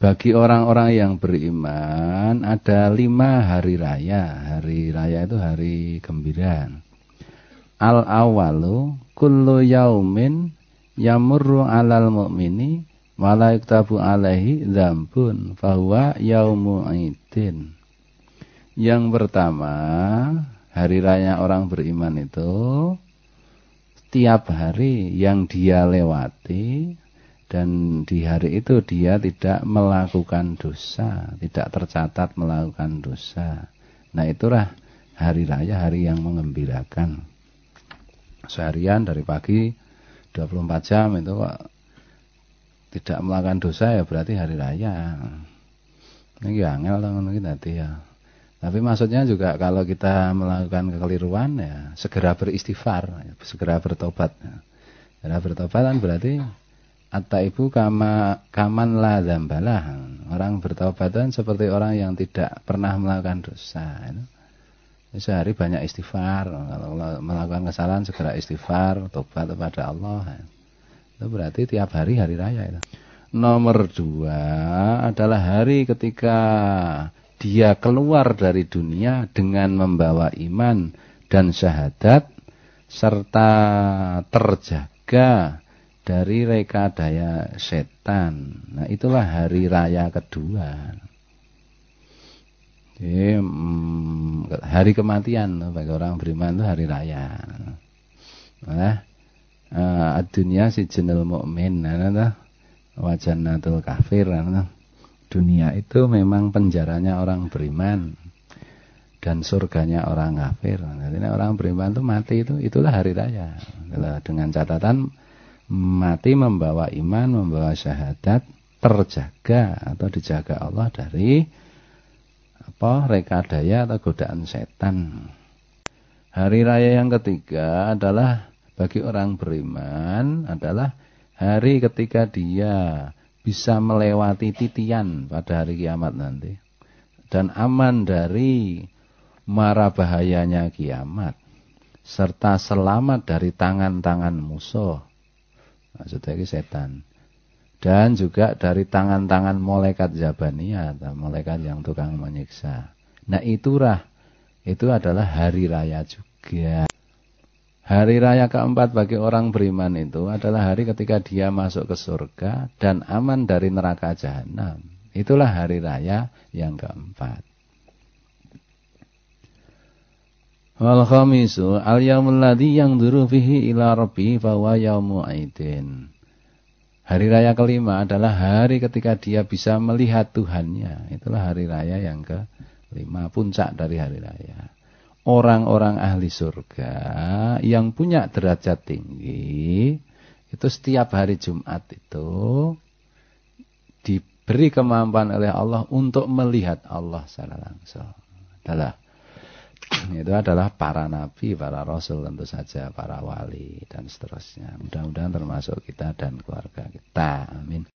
Bagi orang-orang yang beriman ada lima hari raya. Hari raya itu hari gembira. Al awalu kullu yaumin yamurru alal mu'mini malaik tabu alaihi zambun bahwa yaumu idin. Yang pertama, hari raya orang beriman itu setiap hari yang dia lewati dan di hari itu dia tidak melakukan dosa, tidak tercatat melakukan dosa. Nah, itulah hari raya, hari yang mengembirakan. Seharian dari pagi 24 jam itu kok tidak melakukan dosa ya berarti hari raya. Ini ya angel ngono ya. Tapi maksudnya juga kalau kita melakukan kekeliruan ya segera beristighfar, ya, segera bertobat. Ya. Segera bertobat kan berarti Atta ibu kama kaman la zambalah. Orang bertaubat seperti orang yang tidak pernah melakukan dosa. Sehari banyak istighfar. Kalau melakukan kesalahan segera istighfar, tobat kepada Allah. Itu berarti tiap hari hari raya itu. Nomor dua adalah hari ketika dia keluar dari dunia dengan membawa iman dan syahadat serta terjaga dari reka daya setan. Nah, itulah hari raya kedua. Jadi, hmm, hari kematian bagi orang beriman itu hari raya. Nah, eh, dunia si jenel mukmin, nah, nah, nah. wajanatul kafir. Nah, nah, dunia itu memang penjaranya orang beriman dan surganya orang kafir. Jadi orang beriman itu mati itu itulah hari raya. Dengan catatan mati membawa iman, membawa syahadat, terjaga atau dijaga Allah dari apa daya atau godaan setan. Hari raya yang ketiga adalah bagi orang beriman adalah hari ketika dia bisa melewati titian pada hari kiamat nanti dan aman dari mara bahayanya kiamat serta selamat dari tangan-tangan musuh maksudnya itu setan dan juga dari tangan-tangan malaikat jabania atau malaikat yang tukang menyiksa nah itulah itu adalah hari raya juga Hari raya keempat bagi orang beriman itu adalah hari ketika dia masuk ke surga dan aman dari neraka jahanam. Itulah hari raya yang keempat. Wal khamisu al yaumul ladzi yang duru fihi ila rabbi bahwa yaumu aidin. Hari raya kelima adalah hari ketika dia bisa melihat Tuhannya. Itulah hari raya yang ke lima puncak dari hari raya. Orang-orang ahli surga yang punya derajat tinggi itu setiap hari Jumat itu diberi kemampuan oleh Allah untuk melihat Allah secara langsung. Adalah itu adalah para nabi, para rasul tentu saja, para wali dan seterusnya. Mudah-mudahan termasuk kita dan keluarga kita. Amin.